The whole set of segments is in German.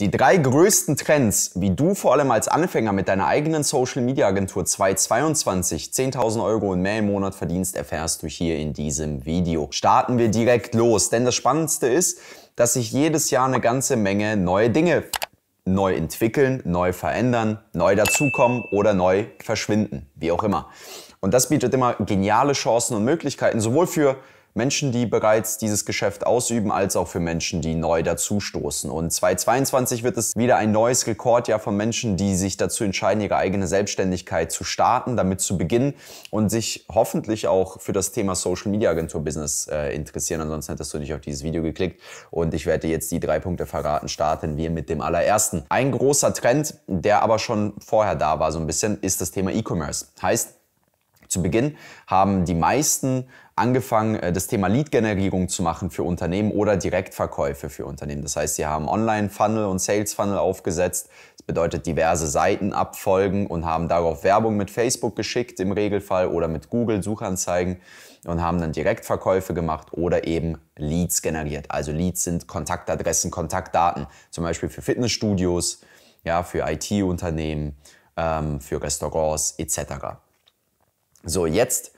Die drei größten Trends, wie du vor allem als Anfänger mit deiner eigenen Social Media Agentur 2022 10.000 Euro und mehr im Monat verdienst, erfährst du hier in diesem Video. Starten wir direkt los, denn das Spannendste ist, dass sich jedes Jahr eine ganze Menge neue Dinge neu entwickeln, neu verändern, neu dazukommen oder neu verschwinden, wie auch immer. Und das bietet immer geniale Chancen und Möglichkeiten, sowohl für Menschen, die bereits dieses Geschäft ausüben, als auch für Menschen, die neu dazustoßen. Und 2022 wird es wieder ein neues Rekordjahr von Menschen, die sich dazu entscheiden, ihre eigene Selbstständigkeit zu starten, damit zu beginnen und sich hoffentlich auch für das Thema Social Media Agentur Business äh, interessieren. Ansonsten hättest du nicht auf dieses Video geklickt. Und ich werde jetzt die drei Punkte verraten. Starten wir mit dem allerersten. Ein großer Trend, der aber schon vorher da war, so ein bisschen, ist das Thema E-Commerce. Heißt, zu Beginn haben die meisten angefangen, äh, das Thema Lead-Generierung zu machen für Unternehmen oder Direktverkäufe für Unternehmen. Das heißt, sie haben Online-Funnel und Sales-Funnel aufgesetzt. Das bedeutet diverse Seiten abfolgen und haben darauf Werbung mit Facebook geschickt im Regelfall oder mit Google Suchanzeigen und haben dann Direktverkäufe gemacht oder eben Leads generiert. Also Leads sind Kontaktadressen, Kontaktdaten, zum Beispiel für Fitnessstudios, ja, für IT-Unternehmen, ähm, für Restaurants etc. So, jetzt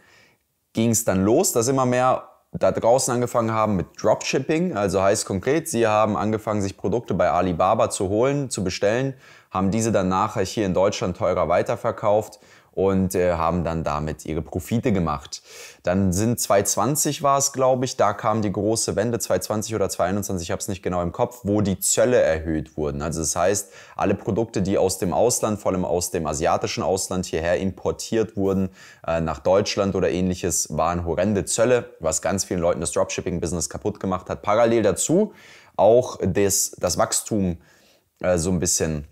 ging es dann los, dass immer mehr da draußen angefangen haben mit Dropshipping. Also heißt konkret, sie haben angefangen, sich Produkte bei Alibaba zu holen, zu bestellen, haben diese dann nachher hier in Deutschland teurer weiterverkauft und äh, haben dann damit ihre Profite gemacht. Dann sind 2020 war es, glaube ich, da kam die große Wende 2020 oder 2021, ich habe es nicht genau im Kopf, wo die Zölle erhöht wurden. Also das heißt, alle Produkte, die aus dem Ausland, vor allem aus dem asiatischen Ausland hierher importiert wurden, äh, nach Deutschland oder ähnliches, waren horrende Zölle, was ganz vielen Leuten das Dropshipping-Business kaputt gemacht hat. Parallel dazu auch das, das Wachstum äh, so ein bisschen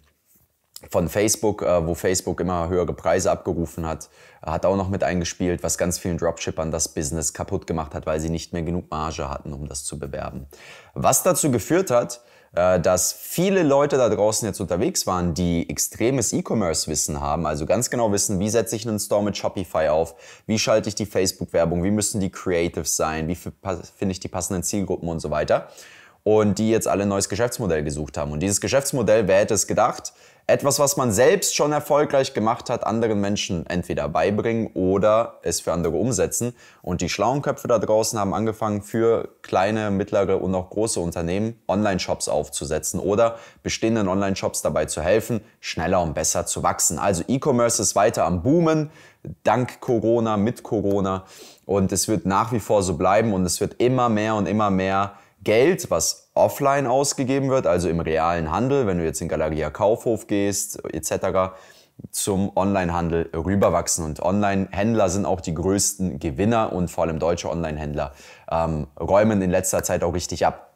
von Facebook, äh, wo Facebook immer höhere Preise abgerufen hat, hat auch noch mit eingespielt, was ganz vielen Dropshippern das Business kaputt gemacht hat, weil sie nicht mehr genug Marge hatten, um das zu bewerben. Was dazu geführt hat, äh, dass viele Leute da draußen jetzt unterwegs waren, die extremes E-Commerce-Wissen haben, also ganz genau wissen, wie setze ich einen Store mit Shopify auf, wie schalte ich die Facebook-Werbung, wie müssen die Creatives sein, wie finde ich die passenden Zielgruppen und so weiter. Und die jetzt alle ein neues Geschäftsmodell gesucht haben. Und dieses Geschäftsmodell, wer hätte es gedacht, etwas, was man selbst schon erfolgreich gemacht hat, anderen Menschen entweder beibringen oder es für andere umsetzen. Und die schlauen Köpfe da draußen haben angefangen, für kleine, mittlere und auch große Unternehmen Online-Shops aufzusetzen oder bestehenden Online-Shops dabei zu helfen, schneller und besser zu wachsen. Also E-Commerce ist weiter am Boomen, dank Corona, mit Corona. Und es wird nach wie vor so bleiben und es wird immer mehr und immer mehr Geld, was offline ausgegeben wird, also im realen Handel, wenn du jetzt in Galeria Kaufhof gehst etc., zum Onlinehandel rüberwachsen. Und Online-Händler sind auch die größten Gewinner und vor allem deutsche Online-Händler ähm, räumen in letzter Zeit auch richtig ab.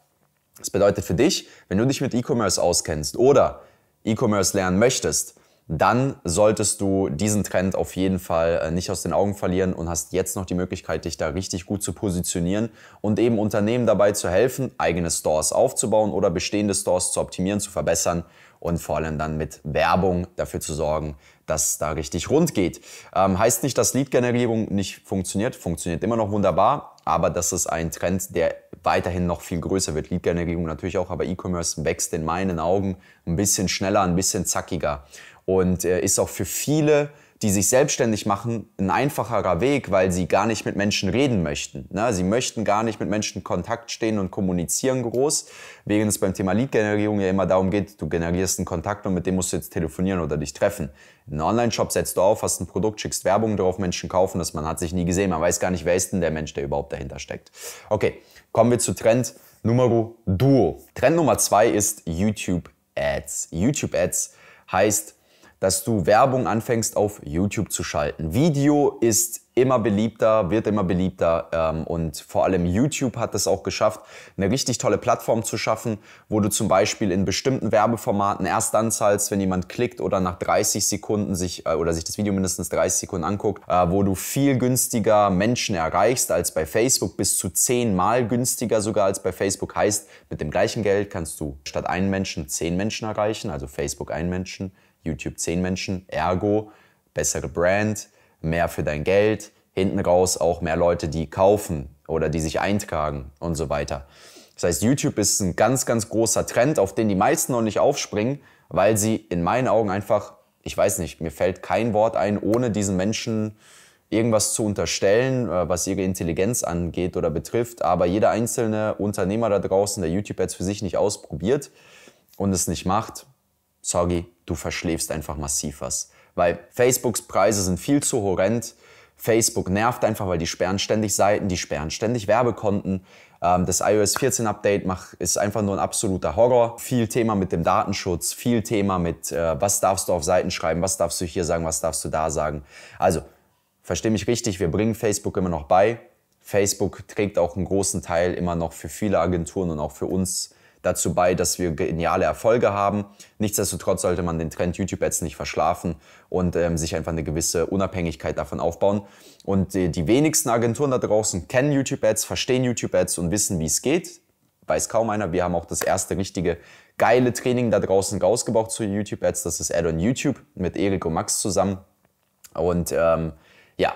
Das bedeutet für dich, wenn du dich mit E-Commerce auskennst oder E-Commerce lernen möchtest, dann solltest du diesen Trend auf jeden Fall äh, nicht aus den Augen verlieren und hast jetzt noch die Möglichkeit, dich da richtig gut zu positionieren und eben Unternehmen dabei zu helfen, eigene Stores aufzubauen oder bestehende Stores zu optimieren, zu verbessern und vor allem dann mit Werbung dafür zu sorgen, dass da richtig rund geht. Ähm, heißt nicht, dass Lead-Generierung nicht funktioniert, funktioniert immer noch wunderbar, aber das ist ein Trend, der weiterhin noch viel größer wird. Lead-Generierung natürlich auch, aber E-Commerce wächst in meinen Augen ein bisschen schneller, ein bisschen zackiger und äh, ist auch für viele, die sich selbstständig machen, ein einfacherer Weg, weil sie gar nicht mit Menschen reden möchten. Ne? Sie möchten gar nicht mit Menschen in Kontakt stehen und kommunizieren groß, während es beim Thema Lead-Generierung ja immer darum geht, du generierst einen Kontakt und mit dem musst du jetzt telefonieren oder dich treffen. Einen Online-Shop setzt du auf, hast ein Produkt, schickst Werbung drauf, Menschen kaufen das, man hat sich nie gesehen, man weiß gar nicht, wer ist denn der Mensch, der überhaupt dahinter steckt. Okay, kommen wir zu Trend Numero Duo. Trend Nummer zwei ist YouTube Ads. YouTube Ads heißt, dass du Werbung anfängst auf YouTube zu schalten. Video ist immer beliebter, wird immer beliebter ähm, und vor allem YouTube hat es auch geschafft, eine richtig tolle Plattform zu schaffen, wo du zum Beispiel in bestimmten Werbeformaten erst dann zahlst, wenn jemand klickt oder nach 30 Sekunden sich äh, oder sich das Video mindestens 30 Sekunden anguckt, äh, wo du viel günstiger Menschen erreichst als bei Facebook, bis zu zehnmal günstiger sogar als bei Facebook. Heißt, mit dem gleichen Geld kannst du statt einen Menschen zehn Menschen erreichen, also Facebook einen Menschen, YouTube 10 Menschen, ergo bessere Brand, mehr für dein Geld, hinten raus auch mehr Leute, die kaufen oder die sich eintragen und so weiter. Das heißt, YouTube ist ein ganz, ganz großer Trend, auf den die meisten noch nicht aufspringen, weil sie in meinen Augen einfach, ich weiß nicht, mir fällt kein Wort ein, ohne diesen Menschen irgendwas zu unterstellen, äh, was ihre Intelligenz angeht oder betrifft. Aber jeder einzelne Unternehmer da draußen, der youtube jetzt für sich nicht ausprobiert und es nicht macht, sorry, du verschläfst einfach massiv was. Weil Facebooks Preise sind viel zu horrend. Facebook nervt einfach, weil die sperren ständig Seiten, die sperren ständig Werbekonten. Ähm, das iOS 14 Update ist einfach nur ein absoluter Horror. Viel Thema mit dem Datenschutz, viel Thema mit, äh, was darfst du auf Seiten schreiben, was darfst du hier sagen, was darfst du da sagen. Also, verstehe mich richtig, wir bringen Facebook immer noch bei. Facebook trägt auch einen großen Teil immer noch für viele Agenturen und auch für uns dazu bei, dass wir geniale Erfolge haben. Nichtsdestotrotz sollte man den Trend YouTube Ads nicht verschlafen und ähm, sich einfach eine gewisse Unabhängigkeit davon aufbauen. Und äh, die wenigsten Agenturen da draußen kennen YouTube Ads, verstehen YouTube Ads und wissen, wie es geht. Weiß kaum einer. Wir haben auch das erste richtige geile Training da draußen rausgebaut zu YouTube Ads. Das ist Add-on YouTube mit Erik und Max zusammen. Und ähm, ja,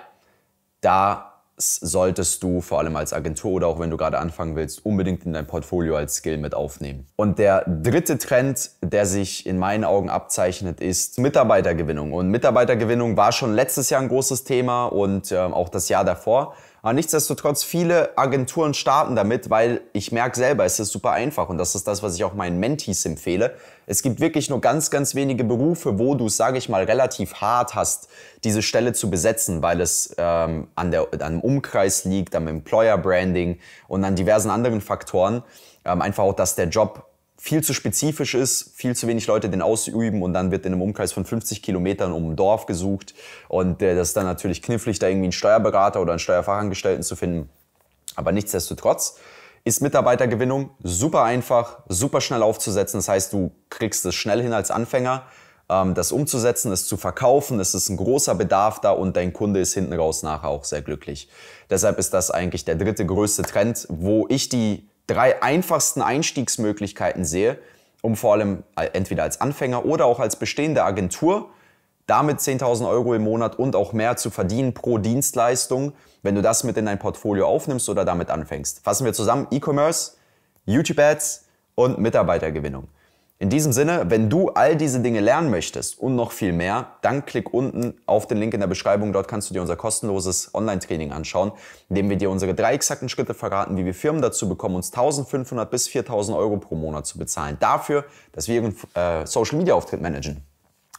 da solltest du vor allem als Agentur oder auch wenn du gerade anfangen willst, unbedingt in dein Portfolio als Skill mit aufnehmen. Und der dritte Trend, der sich in meinen Augen abzeichnet, ist Mitarbeitergewinnung. Und Mitarbeitergewinnung war schon letztes Jahr ein großes Thema und äh, auch das Jahr davor. Aber nichtsdestotrotz, viele Agenturen starten damit, weil ich merke selber, es ist super einfach. Und das ist das, was ich auch meinen Mentees empfehle. Es gibt wirklich nur ganz, ganz wenige Berufe, wo du es, sage ich mal, relativ hart hast, diese Stelle zu besetzen, weil es ähm, an, der, an dem Umkreis liegt, am Employer Branding und an diversen anderen Faktoren. Ähm, einfach auch, dass der Job viel zu spezifisch ist, viel zu wenig Leute den ausüben und dann wird in einem Umkreis von 50 Kilometern um ein Dorf gesucht und äh, das ist dann natürlich knifflig, da irgendwie einen Steuerberater oder einen Steuerfachangestellten zu finden. Aber nichtsdestotrotz ist Mitarbeitergewinnung super einfach, super schnell aufzusetzen. Das heißt, du kriegst es schnell hin als Anfänger, ähm, das umzusetzen, es zu verkaufen. Es ist ein großer Bedarf da und dein Kunde ist hinten raus nachher auch sehr glücklich. Deshalb ist das eigentlich der dritte größte Trend, wo ich die drei einfachsten Einstiegsmöglichkeiten sehe, um vor allem äh, entweder als Anfänger oder auch als bestehende Agentur damit 10.000 Euro im Monat und auch mehr zu verdienen pro Dienstleistung, wenn du das mit in dein Portfolio aufnimmst oder damit anfängst. Fassen wir zusammen E-Commerce, YouTube-Ads und Mitarbeitergewinnung. In diesem Sinne, wenn du all diese Dinge lernen möchtest und noch viel mehr, dann klick unten auf den Link in der Beschreibung. Dort kannst du dir unser kostenloses Online-Training anschauen, in dem wir dir unsere drei exakten Schritte verraten, wie wir Firmen dazu bekommen, uns 1500 bis 4000 Euro pro Monat zu bezahlen. Dafür, dass wir ihren äh, Social-Media-Auftritt managen.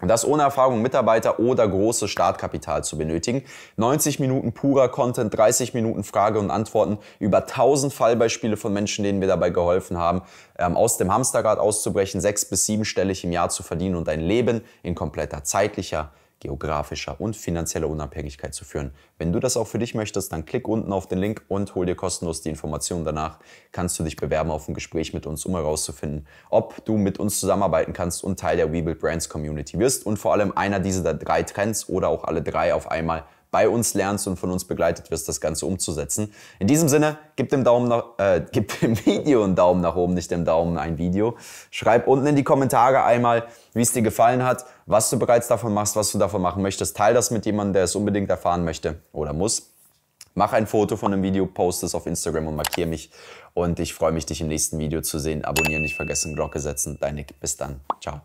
Und Das ohne Erfahrung Mitarbeiter oder großes Startkapital zu benötigen. 90 Minuten purer Content, 30 Minuten Frage und Antworten, über 1000 Fallbeispiele von Menschen, denen wir dabei geholfen haben, ähm, aus dem Hamsterrad auszubrechen, sechs bis siebenstellig im Jahr zu verdienen und ein Leben in kompletter zeitlicher geografischer und finanzieller Unabhängigkeit zu führen. Wenn du das auch für dich möchtest, dann klick unten auf den Link und hol dir kostenlos die Informationen. Danach kannst du dich bewerben auf ein Gespräch mit uns, um herauszufinden, ob du mit uns zusammenarbeiten kannst und Teil der Webuild Brands Community wirst und vor allem einer dieser drei Trends oder auch alle drei auf einmal bei uns lernst und von uns begleitet wirst, das Ganze umzusetzen. In diesem Sinne, gib dem, Daumen nach, äh, gib dem Video einen Daumen nach oben, nicht dem Daumen ein Video. Schreib unten in die Kommentare einmal, wie es dir gefallen hat was du bereits davon machst, was du davon machen möchtest. Teil das mit jemandem, der es unbedingt erfahren möchte oder muss. Mach ein Foto von einem Video, post es auf Instagram und markiere mich. Und ich freue mich, dich im nächsten Video zu sehen. Abonnieren nicht vergessen, Glocke setzen. Dein Nick. Bis dann. Ciao.